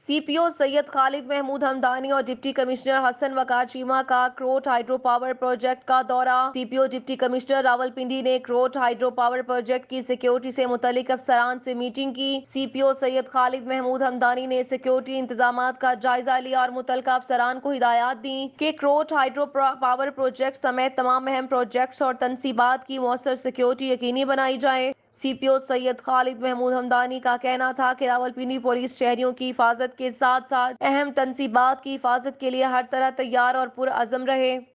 CPO Syed Khalid Mahmood Hamdani और deputy commissioner Hasan Waqar Cheema का Karot hydro power project का दौरा सीपीओ डिप्टी कमिश्नर रावलपिंडी ने क्रोट हाइड्रो पावर प्रोजेक्ट की सिक्योरिटी से मुतलिक अफसरान से मीटिंग की सीपीओ सैयद खालिद महमूद हमदानी ने सिक्योरिटी इंतजाम का जायजा लिया और मुतल अफसरान को हिदायत दी के क्रोट हाइड्रो पावर प्रोजेक्ट समेत तमाम अहम प्रोजेक्ट और तनसीबात की मौसर सिक्योरिटी यकीनी बनाई जाए सीपीओ सैयद खालिद महमूद हमदानी का कहना था कि रावलपिंडी पुलिस शहरियों की हिफाजत के साथ साथ अहम तनसीबात की हिफाजत के लिए हर तरह तैयार और पुरजम रहे